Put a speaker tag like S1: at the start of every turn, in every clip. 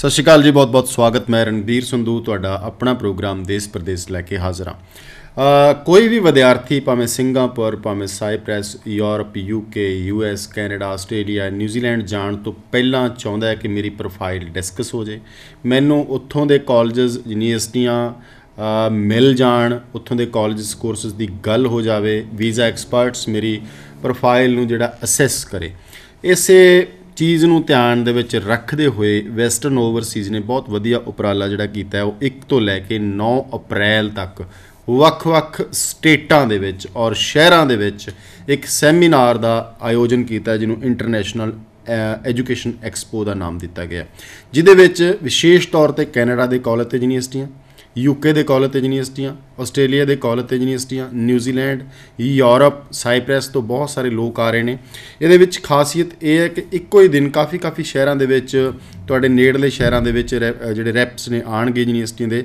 S1: ਸਤਿ ਸ਼੍ਰੀ ਅਕਾਲ ਜੀ ਬਹੁਤ-ਬਹੁਤ ਸਵਾਗਤ ਮੈਂ ਰਣਵੀਰ ਸੰਧੂ ਤੁਹਾਡਾ ਆਪਣਾ ਪ੍ਰੋਗਰਾਮ ਦੇਸ਼ ਪ੍ਰਦੇਸ਼ ਲੈ ਕੇ ਹਾਜ਼ਰ ਹਾਂ ਕੋਈ ਵੀ ਵਿਦਿਆਰਥੀ ਭਾਵੇਂ ਸਿੰਗਾਪੁਰ ਭਾਵੇਂ Cyprus Europe UK US Canada Australia ਨਿਊਜ਼ੀਲੈਂਡ ਜਾਣ ਤੋਂ ਪਹਿਲਾਂ ਚਾਹੁੰਦਾ ਹੈ ਕਿ ਮੇਰੀ ਪ੍ਰੋਫਾਈਲ ਡਿਸਕਸ ਹੋ ਜੇ ਮੈਨੂੰ ਉੱਥੋਂ ਦੇ ਕਾਲਜਸ ਯੂਨੀਵਰਸਿਟੀਆਂ ਮਿਲ ਜਾਣ ਉੱਥੋਂ ਦੇ ਕਾਲਜਸ ਕੋਰਸਸ ਦੀ ਗੱਲ ਹੋ ਜਾਵੇ ਵੀਜ਼ਾ ਐਕਸਪਰਟਸ ਮੇਰੀ ਪ੍ਰੋਫਾਈਲ ਨੂੰ ਜਿਹੜਾ ਅਸੈਸ ਕਰੇ ਇਸੇ ਚੀਜ਼ ਨੂੰ ਧਿਆਨ ਦੇ ਵਿੱਚ ਰੱਖਦੇ ਹੋਏ ਵੈਸਟਰਨ ਓਵਰਸੀਜ਼ ਨੇ ਬਹੁਤ ਵਧੀਆ ਉਪਰਾਲਾ ਜਿਹੜਾ ਕੀਤਾ ਹੈ ਉਹ 1 ਤੋਂ ਲੈ ਕੇ 9 ਅਪ੍ਰੈਲ ਤੱਕ ਵੱਖ-ਵੱਖ ਸਟੇਟਾਂ ਦੇ ਵਿੱਚ ਔਰ ਸ਼ਹਿਰਾਂ ਦੇ ਵਿੱਚ ਇੱਕ ਸੈਮੀਨਾਰ ਦਾ ਆਯੋਜਨ ਕੀਤਾ ਜਿਹਨੂੰ ਇੰਟਰਨੈਸ਼ਨਲ ਐਜੂਕੇਸ਼ਨ ਐਕਸਪੋ ਦਾ ਨਾਮ ਦਿੱਤਾ ਗਿਆ ਜਿਹਦੇ ਵਿੱਚ ਵਿਸ਼ੇਸ਼ ਤੌਰ ਤੇ ਕੈਨੇਡਾ ਦੇ ਕਾਲਜ ਤੇ ਯੂਨੀਵਰਸਿਟੀਆਂ ਯੂਕੇ ਦੇ ਕਾਲਜ ਤੇ ਯੂਨੀਵਰਸਿਟੀਆਂ ਆਸਟ੍ਰੇਲੀਆ ਦੇ ਕਾਲਜ ਤੇ ਯੂਨੀਵਰਸਿਟੀਆਂ ਨਿਊਜ਼ੀਲੈਂਡ ਯੂਰਪ ਸਾਈਪ੍ਰਸ ਤੋਂ ਬਹੁਤ ਸਾਰੇ ਲੋਕ ਆ ਰਹੇ ਨੇ ਇਹਦੇ ਵਿੱਚ ਖਾਸੀਅਤ ਇਹ ਹੈ ਕਿ ਇੱਕੋ ਹੀ ਦਿਨ ਕਾਫੀ ਕਾਫੀ ਸ਼ਹਿਰਾਂ ਦੇ ਵਿੱਚ ਤੁਹਾਡੇ ਨੇੜਲੇ ਸ਼ਹਿਰਾਂ ਦੇ ਵਿੱਚ ਜਿਹੜੇ ਰੈਪਸ ਨੇ ਆਣਗੇ ਯੂਨੀਵਰਸਿਟੀ ਦੇ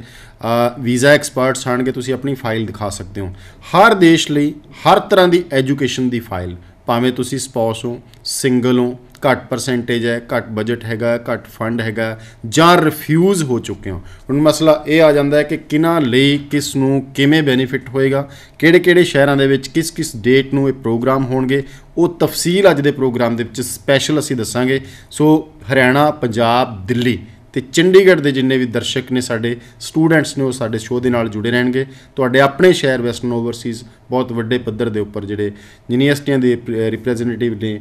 S1: ਵੀਜ਼ਾ ਐਕਸਪਰਟਸ ਆਣਗੇ ਤੁਸੀਂ ਆਪਣੀ ਫਾਈਲ ਦਿਖਾ ਸਕਦੇ ਹੋ ਹਰ ਦੇਸ਼ ਲਈ ਹਰ ਤਰ੍ਹਾਂ ਦੀ ਐਜੂਕੇਸ਼ਨ ਦੀ ਫਾਈਲ ਭਾਵੇਂ ਤੁਸੀਂ ਸਪਾਊਸ ਹੋ ਸਿੰਗਲ ਹੋ ਘੱਟ ਪਰਸੈਂਟੇਜ ਹੈ ਘੱਟ ਬਜਟ ਹੈਗਾ ਘੱਟ ਫੰਡ ਹੈਗਾ ਜਾਂ ਰਿਫਿਊਜ਼ ਹੋ ਚੁੱਕੇ ਹੋ ਹੁਣ ਮਸਲਾ ਇਹ ਆ ਜਾਂਦਾ ਹੈ ਕਿ ਕਿਨਾਂ ਲਈ ਕਿਸ ਨੂੰ ਕਿਵੇਂ ਬੈਨੀਫਿਟ ਹੋਏਗਾ ਕਿਹੜੇ-ਕਿਹੜੇ ਸ਼ਹਿਰਾਂ ਦੇ ਵਿੱਚ ਕਿਸ-ਕਿਸ ਡੇਟ ਨੂੰ ਇਹ ਪ੍ਰੋਗਰਾਮ ਹੋਣਗੇ ਉਹ ਤਫਸੀਲ ਅੱਜ ਦੇ ਪ੍ਰੋਗਰਾਮ ਦੇ ਵਿੱਚ ਸਪੈਸ਼ਲ ਅਸੀਂ ਦੱਸਾਂਗੇ ਸੋ ਹਰਿਆਣਾ ਪੰਜਾਬ ਦਿੱਲੀ ਤੇ ਚੰਡੀਗੜ੍ਹ ਦੇ ਜਿੰਨੇ ਵੀ ਦਰਸ਼ਕ ਨੇ ਸਾਡੇ ਸਟੂਡੈਂਟਸ ਨੇ ਉਹ ਸਾਡੇ ਸ਼ੋਅ ਦੇ ਨਾਲ ਜੁੜੇ ਰਹਿਣਗੇ ਤੁਹਾਡੇ ਆਪਣੇ ਸ਼ਹਿਰ ਵੈਸਟਰਨ ਓਵਰਸੀਜ਼ ਬਹੁਤ ਵੱਡੇ ਪੱਧਰ ਦੇ ਉੱਪਰ ਜਿਹੜੇ ਯੂਨੀਵਰਸਿਟੀਆਂ ਦੇ ਰਿਪਰੈਜ਼ੈਂਟੇਟਿਵ ਨੇ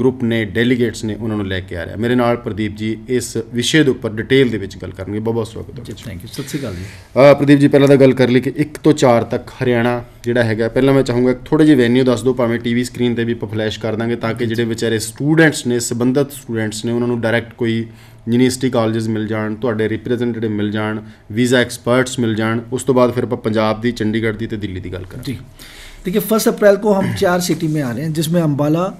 S1: ਗਰੁੱਪ ਨੇ ਡੈਲੀਗੇਟਸ ਨੇ ਉਹਨਾਂ ਨੂੰ ਲੈ ਕੇ ਆ ਰਿਹਾ ਮੇਰੇ ਨਾਲ ਪ੍ਰਦੀਪ ਜੀ ਇਸ ਵਿਸ਼ੇ ਦੇ ਉੱਪਰ ਡਿਟੇਲ ਦੇ ਵਿੱਚ ਗੱਲ ਕਰਨਗੇ ਬਹੁਤ ਬਹੁਤ ਸਵਾਗਤ ਹੈ ਥੈਂਕ ਯੂ ਸਤਿ ਸ੍ਰੀ ਅਕਾਲ ਜੀ ਪ੍ਰਦੀਪ ਜੀ ਪਹਿਲਾਂ ਤਾਂ ਗੱਲ ਕਰ ਲਈ ਕਿ 1 ਤੋਂ 4 ਤੱਕ ਹਰਿਆਣਾ जोड़ा है पहला मैं चाहूँगा थोड़े जी वेन्यू दस दो भावें टी वी स्क्रीन पर भी आप फ्लैश कर देंगे ताकि जो बेचारे स्टूडेंट्स ने संबंधित स्टूडेंट्स ने उन्होंने डायरैक्ट कोई यूनिवर्सिटी कॉलेज मिल जाए रिप्रजेंटेटिव मिल जाए वीजा एक्सपर्ट्स मिल जाए उस तो बाद फिर आप चंडीगढ़ की तो दिल्ली की गल करें जी
S2: देखिए फस्ट अप्रैल को हम चार सिटी में आ रहे हैं जिसमें अंबाला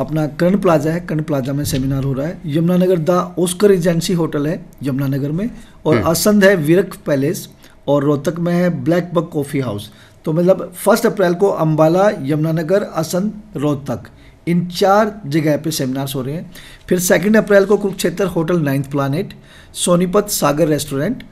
S2: अपना करण प्लाजा है करण प्लाजा में सेमिनार हो रहा है Yamunanagar the Oscar agency hotel है यमुनानगर में और असंध है विरक पैलेस और रोहतक में है ब्लैक बक कॉफी हाउस तो मतलब फर्स्ट अप्रैल को अम्बाला यमुनानगर असंत रोहतक इन चार जगह पे सेमिनार्स हो रहे हैं फिर सेकेंड अप्रैल को Kurukshetra hotel ninth planet Sonipat Sagar restaurant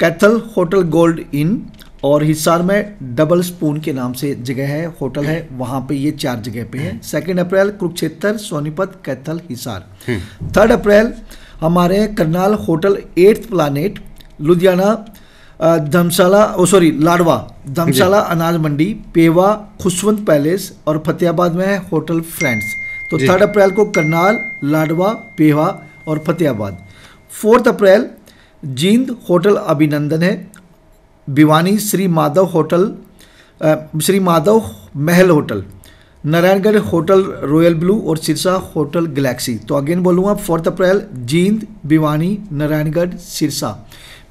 S2: Kaithal hotel gold inn और हिसार में डबल स्पून के नाम से जगह है होटल है वहाँ पे ये चार जगह पे है सेकेंड अप्रैल कुरुक्षेत्र सोनीपत कैथल हिसार थर्ड हम्म। अप्रैल हमारे Karnal hotel eighth planet Ludhiana Dhamshala oh sorry Ladwa Dhamshala Anaj मंडी पेवा खुशवंत पैलेस और फतेहाबाद में है होटल फ्रेंड्स तो थर्ड अप्रैल को करनाल लाडवा पेवा और Fatehabad fourth April Jind hotel Abhinandan है Bhiwani Shri Madhav hotel Shri Madhav Mahal hotel Naraingarh hotel royal blue और सिरसा होटल गैलेक्सी तो अगेन बोलूँगा फोर्थ अप्रैल जींद भिवानी नारायणगढ़ सिरसा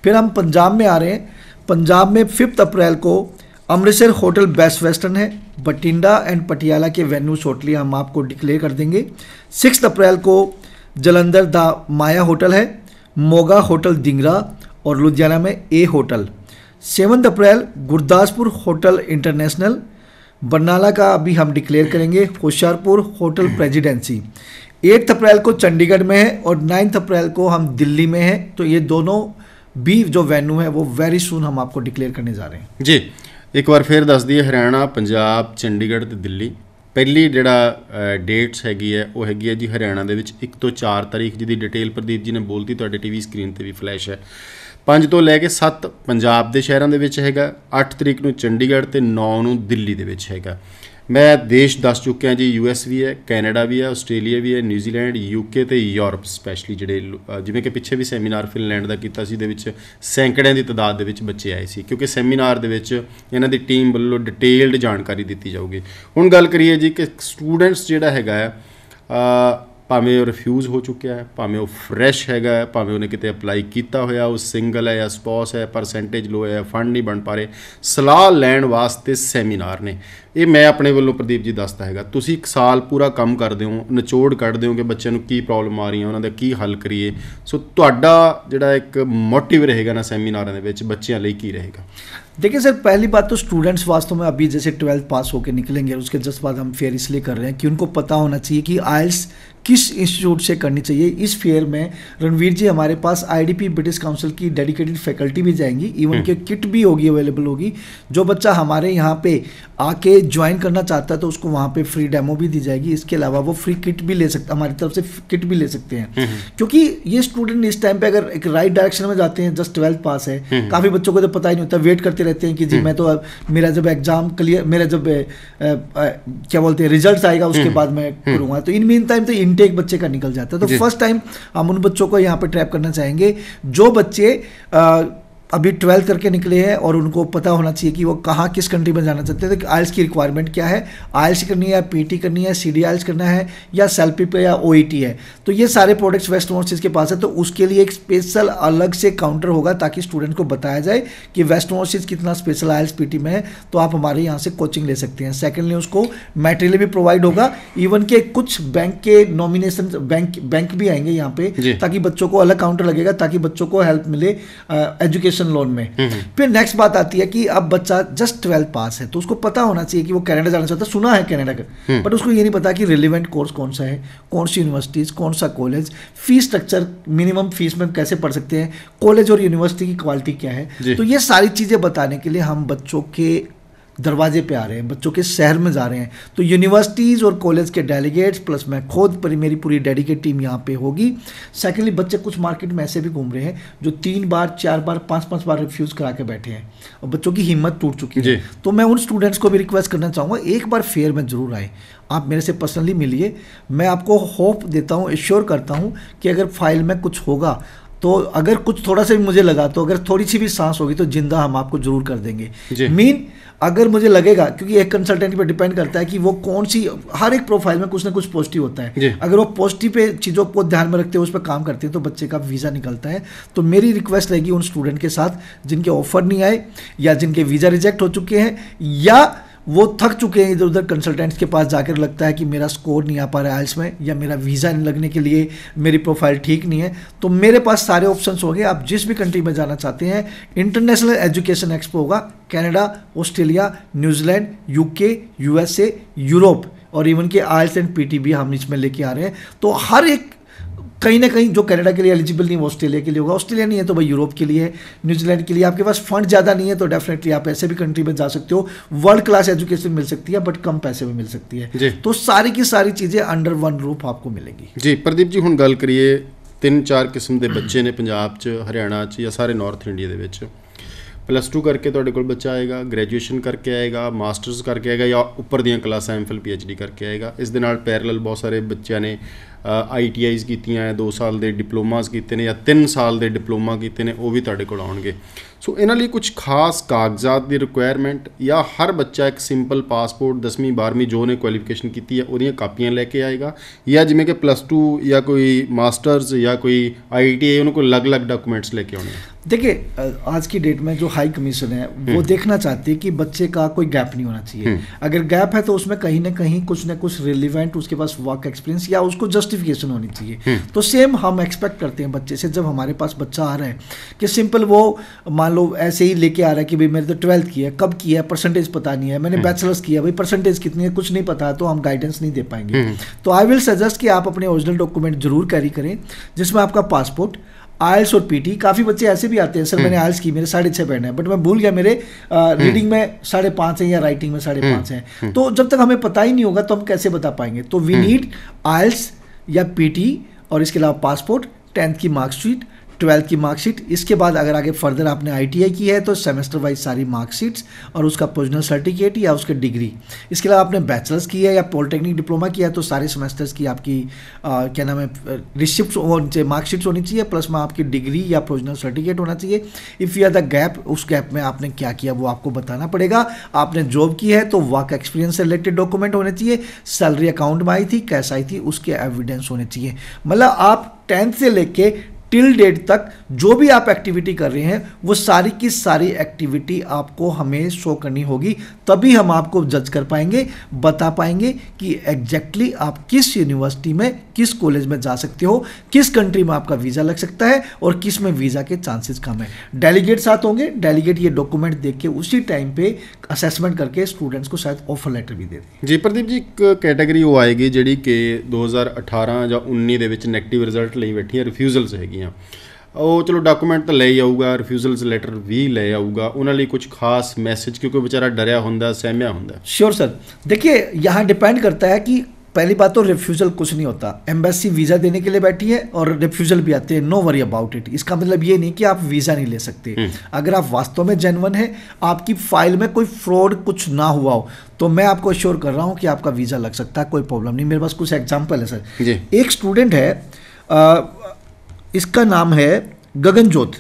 S2: फिर हम पंजाब में आ रहे हैं पंजाब में फिफ्थ अप्रैल को अमृतसर होटल बेस्ट वेस्टर्न है बटिंडा एंड पटियाला के वेन्यू शॉर्टली हम आपको डिक्लेयर कर देंगे सिक्स अप्रैल को जलंधर द माया होटल है मोगा होटल दिंगरा और लुधियाना में a hotel seven April Gurdaspur hotel international Barnala का अभी हम डिक्लेयर करेंगे होशियारपुर होटल प्रेजिडेंसी एट्थ अप्रैल को चंडीगढ़ में है और नाइन्थ अप्रैल को हम दिल्ली में हैं तो ये दोनों ਵੀ ਜੋ ਵੈਨੂ ਹੈ ਉਹ ਵੈਰੀ ਸੂਨ ਹਮ ਆਪਕੋ ਡਿਕਲੇਅਰ ਕਰਨੇ ਜਾ ਰਹੇ
S1: ਹਾਂ ਜੀ ਇੱਕ ਵਾਰ ਫੇਰ ਦੱਸ ਦਈਏ ਹਰਿਆਣਾ ਪੰਜਾਬ ਚੰਡੀਗੜ੍ਹ ਤੇ ਦਿੱਲੀ ਪਹਿਲੀ ਜਿਹੜਾ ਡੇਟਸ ਹੈਗੀ ਹੈ ਉਹ ਹੈਗੀ ਹੈ ਜੀ ਹਰਿਆਣਾ ਦੇ ਵਿੱਚ 1 ਤੋਂ 4 ਤਾਰੀਖ ਜਿਹਦੀ ਡਿਟੇਲ ਪ੍ਰਦੀਪ ਜੀ ਨੇ ਬੋਲਤੀ ਤੁਹਾਡੇ ਟੀਵੀ ਸਕਰੀਨ ਤੇ ਵੀ ਫਲੈਸ਼ ਹੈ 5 ਤੋਂ ਲੈ ਕੇ 7 ਪੰਜਾਬ ਦੇ ਸ਼ਹਿਰਾਂ ਦੇ ਵਿੱਚ ਹੈਗਾ 8 ਤਰੀਕ ਨੂੰ ਚੰਡੀਗੜ੍ਹ ਤੇ 9 ਨੂੰ ਦਿੱਲੀ ਦੇ ਵਿੱਚ ਹੈਗਾ ਮੈਂ ਦੇਸ਼ ਦੱਸ ਚੁੱਕਿਆ ਜੀ ਯੂ ਐਸ ਵੀ ਹੈ ਕੈਨੇਡਾ ਵੀ ਹੈ ਆਸਟ੍ਰੇਲੀਆ ਵੀ ਹੈ ਨਿਊਜ਼ੀਲੈਂਡ ਯੂ ਕੇ ਤੇ ਯੂਰਪ ਸਪੈਸ਼ਲੀ ਜਿਹੜੇ ਜਿਵੇਂ ਕਿ ਪਿੱਛੇ ਵੀ ਸੈਮੀਨਾਰ ਫਿਨਲੈਂਡ ਦਾ ਕੀਤਾ ਸੀ ਦੇ ਵਿੱਚ ਸੈਂਕੜਿਆਂ ਦੀ ਤਦਾਦ ਦੇ ਵਿੱਚ ਬੱਚੇ ਆਏ ਸੀ ਕਿਉਂਕਿ ਸੈਮੀਨਾਰ ਦੇ ਵਿੱਚ ਇਹਨਾਂ ਦੀ ਟੀਮ ਵੱਲੋਂ ਡਿਟੇਲਡ ਜਾਣਕਾਰੀ ਦਿੱਤੀ ਜਾਊਗੀ ਹੁਣ ਗੱਲ ਕਰੀਏ ਜੀ ਕਿ ਸਟੂਡੈਂਟਸ ਜਿਹੜਾ ਹੈਗਾ ਆ ਭਾਵੇਂ ਉਹ ਰਿਫਿਊਜ਼ ਹੋ ਚੁੱਕਿਆ ਹੈ ਭਾਵੇਂ ਉਹ ਫਰੈਸ਼ ਹੈਗਾ ਭਾਵੇਂ ਉਹਨੇ ਕਿਤੇ ਅਪਲਾਈ ਕੀਤਾ ਹੋਇਆ ਉਹ ਸਿੰਗਲ ਹੈ ਜਾਂ ਸਪੌਸ ਹੈ ਪਰਸੈਂਟੇਜ ਲੋ ਹੈ ਫੰਡ ਨਹੀਂ ਬਣ ਪਾਰੇ ਸਲਾਹ ਲੈਣ ਵਾਸਤੇ ਸੈਮੀਨਾਰ ਨੇ ਇਹ ਮੈਂ ਆਪਣੇ ਵੱਲੋਂ ਪ੍ਰਦੀਪ ਜੀ ਦੱਸਦਾ ਹੈਗਾ ਤੁਸੀਂ ਇੱਕ ਸਾਲ ਪੂਰਾ ਕੰਮ ਕਰਦੇ ਹੋ ਨਿਚੋੜ ਕੱਢਦੇ ਹੋ ਕਿ ਬੱਚਿਆਂ ਨੂੰ ਕੀ ਪ੍ਰੋਬਲਮ ਆ ਰਹੀਆਂ ਉਹਨਾਂ ਦਾ ਕੀ ਹੱਲ ਕਰੀਏ ਸੋ ਤੁਹਾਡਾ ਜਿਹੜਾ ਇੱਕ ਮੋਟਿਵ ਰਹੇਗਾ ਨਾ ਸੈਮੀਨਾਰਾਂ ਦੇ ਵਿੱਚ ਬੱਚਿਆਂ ਲਈ ਕੀ ਰਹੇਗਾ देखिए सर पहली बात तो
S2: स्टूडेंट्स वास्तव में अभी जैसे ट्वेल्थ पास होकर निकलेंगे उसके जस्ट बाद हम फेयर इसलिए कर रहे हैं कि उनको पता होना चाहिए कि आयल्स किस इंस्टीट्यूट से करनी चाहिए इस फेयर में रणवीर जी हमारे पास आईडीपी ब्रिटिश काउंसिल की डेडिकेटेड फैकल्टी भी जाएंगी इवन के किट भी होगी अवेलेबल होगी जो बच्चा हमारे यहाँ पे आके ज्वाइन करना चाहता है तो उसको वहाँ पे फ्री डेमो भी दी जाएगी इसके अलावा वो फ्री किट भी ले सकता हमारी तरफ से किट भी ले सकते हैं हम्म। क्योंकि ये स्टूडेंट इस टाइम पे अगर एक राइट डायरेक्शन में जाते हैं जस्ट ट्वेल्थ पास है हम्म। काफ़ी बच्चों को तो पता ही नहीं होता वेट करते रहते हैं कि जी हम्म। मैं तो मेरा जब एग्ज़ाम क्लियर मेरा जब क्या बोलते हैं रिजल्ट आएगा हम्म। उसके बाद मैं हम्म। करूँगा तो इन मीन टाइम तो इनटेक बच्चे का निकल जाता है तो फर्स्ट टाइम हम उन बच्चों को यहाँ पर ट्रैप करना चाहेंगे जो बच्चे अभी ट्वेल्थ करके निकले हैं और उनको पता होना चाहिए कि वो कहाँ किस कंट्री में जाना चाहते हैं तो आयल्स की रिक्वायरमेंट क्या है आयल्स करनी है या पीटी करनी है सी डी आयल्स करना है या सेल्फी पे या ओ e है तो ये सारे प्रोडक्ट्स वेस्ट मोर्सिस के पास है तो उसके लिए एक स्पेशल अलग से काउंटर होगा ताकि स्टूडेंट को बताया जाए कि वेस्ट मोर्सिस कितना स्पेशल आयल्स पी में है तो आप हमारे यहाँ से कोचिंग ले सकते हैं सेकेंडली उसको मेटेरियल भी प्रोवाइड होगा इवन के कुछ बैंक के नॉमिनेशन बैंक बैंक भी आएंगे यहाँ पे ताकि बच्चों को अलग काउंटर लगेगा ताकि बच्चों को हेल्प मिले एजुकेशन एजुकेशन लोन में हम्म, हम्म। फिर नेक्स्ट बात आती है कि अब बच्चा जस्ट ट्वेल्थ पास है तो उसको पता होना चाहिए कि वो कनाडा जाना चाहता है सुना है कनाडा का बट हम्म। उसको ये नहीं पता कि रिलेवेंट कोर्स कौन सा है कौन सी यूनिवर्सिटीज़ कौन सा college fees structure minimum fees में कैसे पढ़ सकते हैं कॉलेज और यूनिवर्सिटी की क्वालिटी क्या है तो ये सारी चीज़ें बताने के लिए हम बच्चों के दरवाजे पे आ रहे हैं बच्चों के शहर में जा रहे हैं तो यूनिवर्सिटीज़ और कॉलेज के डेलीगेट्स प्लस मैं खुद पर मेरी पूरी डेडिकेट टीम यहाँ पे होगी सेकेंडली बच्चे कुछ मार्केट में ऐसे भी घूम रहे हैं जो तीन बार चार बार पाँच पाँच बार रिफ्यूज़ करा के बैठे हैं और बच्चों की हिम्मत टूट चुकी है तो मैं उन स्टूडेंट्स को भी रिक्वेस्ट करना चाहूँगा एक बार फेयर में ज़रूर आए आप मेरे से पर्सनली मिलिए मैं आपको होप देता हूँ इश्योर करता हूँ कि अगर फाइल में कुछ होगा तो अगर कुछ थोड़ा सा भी मुझे लगा तो अगर थोड़ी सी भी सांस होगी तो जिंदा हम आपको जरूर कर देंगे मीन अगर मुझे लगेगा क्योंकि एक कंसल्टेंट पे डिपेंड करता है कि वो कौन सी हर एक प्रोफाइल में कुछ ना कुछ पॉजिटिव होता है अगर वो पॉजिटिव पे चीज़ों को ध्यान में रखते हुए उस पर काम करते हैं तो बच्चे का वीज़ा निकलता है तो मेरी रिक्वेस्ट रहेगी उन स्टूडेंट के साथ जिनके ऑफर नहीं आए या जिनके वीज़ा रिजेक्ट हो चुके हैं या वो थक चुके हैं इधर उधर कंसल्टेंट्स के पास जाकर लगता है कि मेरा स्कोर नहीं आ पा रहा है आइल्स में या मेरा वीज़ा नहीं लगने के लिए मेरी प्रोफाइल ठीक नहीं है तो मेरे पास सारे ऑप्शंस होंगे आप जिस भी कंट्री में जाना चाहते हैं इंटरनेशनल एजुकेशन एक्सपो होगा Canada Australia New Zealand UK USA Europe और इवन के आइल्स एंड पी भी हम इसमें लेके आ रहे हैं तो हर एक कहीं ना कहीं जो कनाडा के लिए एलिजिबल नहीं वो ऑस्ट्रेलिया के लिए होगा ऑस्ट्रेलिया नहीं है तो भाई यूरोप के लिए न्यूजीलैंड के लिए आपके पास फंड ज़्यादा नहीं है तो डेफिनेटली आप ऐसे भी कंट्री में जा सकते हो वर्ल्ड क्लास एजुकेशन मिल सकती है बट कम पैसे में मिल सकती है तो सारी की सारी चीज़ें अंडर वन रूप आपको मिलेगी
S1: जी प्रदीप जी हम गल करिए तीन चार किस्म के बच्चे ने पंजाब 'ਚ ਹਰਿਆਣਾ 'ਚ ਜਾਂ ਸਾਰੇ ਨਾਰਥ ਇੰਡੀਆ ਦੇ ਵਿੱਚ ਪਲੱਸ 2 ਕਰਕੇ ਤੁਹਾਡੇ ਕੋਲ ਬੱਚਾ ਆਏਗਾ ਗ੍ਰੈਜੂਏਸ਼ਨ ਕਰਕੇ ਆਏਗਾ ਮਾਸਟਰਸ ਕਰਕੇ ਆਏਗਾ ਜਾਂ ਉੱਪਰ ਦੀਆਂ ਕਲਾਸਾਂ ਐਮਫਿਲ ਪੀਐਚਡੀ ਕਰਕੇ ਆਏਗਾ ਇਸ ਦੇ ਨਾਲ ਪੈਰਲਲ बहुत सारे बच्चों ने आई टी आईज़ की दो साल के डिप्लोमास किए हैं या तीन साल के डिप्लोमा किए हैं वह भी तेरे को आने सो इन कुछ खास कागजात की रिक्वायरमेंट या हर बच्चा एक सिंपल पासपोर्ट दसवीं बारहवीं जो उन्हें क्वालिफिकेशन की है वोदिया कापियां लेके आएगा या जिमें कि प्लस टू या कोई मास्टर्स या कोई आई टी आई उन्होंने अलग अलग डॉक्यूमेंट्स लेके आने
S2: देखिए आज की डेट में जो हाई कमीशन है वो हम्म। देखना चाहती है कि बच्चे का कोई गैप नहीं होना चाहिए हम्म। अगर गैप है तो उसमें कहीं ना कहीं कुछ ना कुछ रिलीवेंट उसके पास वर्क एक्सपीरियंस या उसको जस्ट जस्टिफिकेशन होनी चाहिए हम्म। तो सेम हम एक्सपेक्ट करते हैं बच्चे से जब हमारे पास बच्चा आ रहा है कि सिंपल वो मान लो ऐसे ही लेके आ रहा है कि भाई मैंने तो ट्वेल्थ किया कब किया है परसेंटेज पता नहीं है मैंने बैचलर्स हम्म। किया भाई परसेंटेज कितनी है कुछ नहीं पता तो हम गाइडेंस नहीं दे पाएंगे हम्म। तो आई विल सजेस्ट कि आप अपने ओरिजिनल डॉक्यूमेंट जरूर कैरी करें जिसमें आपका पासपोर्ट आयल्स और पीटी काफ़ी बच्चे ऐसे भी आते हैं सर मैंने आयल्स की मेरे साढ़े छः पढ़ना है बट मैं भूल गया मेरे आ, रीडिंग में साढ़े पाँच है या राइटिंग में साढ़े पाँच है तो जब तक हमें पता ही नहीं होगा तो हम कैसे बता पाएंगे तो वी नीड आयल्स या पीटी और इसके अलावा पासपोर्ट टेंथ की मार्कशीट ट्वेल्थ की मार्कशीट इसके बाद अगर आगे फर्दर आपने आईटीआई की है तो सेमेस्टर वाइज सारी मार्कशीट्स और उसका पोजनल सर्टिफिकेट या उसके डिग्री इसके अलावा आपने बैचलर्स की है या पॉलिटेक्निक डिप्लोमा किया है तो सारे सेमेस्टर्स की आपकी आ, क्या नाम है रिसिप्ट होनी मार्कशीट्स होनी चाहिए प्लस में आपकी डिग्री या प्रोजनल सर्टिफिकेट होना चाहिए if you are the gap उस गैप में आपने क्या किया वो आपको बताना पड़ेगा आपने जॉब की है तो वर्क एक्सपीरियंस से रिलेटेड डॉक्यूमेंट होने चाहिए सैलरी अकाउंट में आई थी कैसे आई थी उसके एविडेंस होने चाहिए मतलब आप टेंथ से लेके टिल डेट तक जो भी आप एक्टिविटी कर रहे हैं वो सारी की सारी एक्टिविटी आपको हमें शो करनी होगी तभी हम आपको जज कर पाएंगे बता पाएंगे कि एग्जैक्टली exactly आप किस यूनिवर्सिटी में किस कॉलेज में जा सकते हो किस कंट्री में आपका वीज़ा लग सकता है और किस में वीज़ा के चांसेस कम है डेलीगेट साथ होंगे डेलीगेट ये डॉक्यूमेंट देख के उसी टाइम पे असेसमेंट करके स्टूडेंट्स को शायद ऑफर लेटर भी दे
S1: जी प्रदीप जी एक कैटेगरी वो आएगी जी कि दो हज़ार अठारह या उन्नीस नैगेटिव रिजल्ट ਰਿਜ਼ਲਟ बैठी रिफ्यूजल्स है ਹੈਗੀਆਂ ਉਹ चलो डाकूमेंट तो ले ਆਊਗਾ ਰਿਫਿਊਜ਼ਲਸ ਲੈਟਰ ਵੀ ਲੈ ਆਊਗਾ ਉਹਨਾਂ ਲਈ ਕੁਝ ਖਾਸ ਮੈਸੇਜ ਕਿਉਂਕਿ ਵਿਚਾਰਾ ਡਰਿਆ ਹੁੰਦਾ ਸਹਿਮਿਆ ਹੁੰਦਾ
S2: श्योर सर देखिए यहाँ डिपेंड करता है कि पहली बात तो रिफ्यूज़ल कुछ नहीं होता एम्बेसी वीज़ा देने के लिए बैठी है और रिफ्यूज़ल भी आते हैं नो वरी अबाउट इट इसका मतलब ये नहीं कि आप वीज़ा नहीं ले सकते अगर आप वास्तव में जेनवन है आपकी फाइल में कोई फ्रॉड कुछ ना हुआ हो तो मैं आपको श्योर कर रहा हूँ कि आपका वीज़ा लग सकता है कोई प्रॉब्लम नहीं मेरे पास कुछ एग्जाम्पल है सर जी। एक स्टूडेंट है इसका नाम है गगनजोत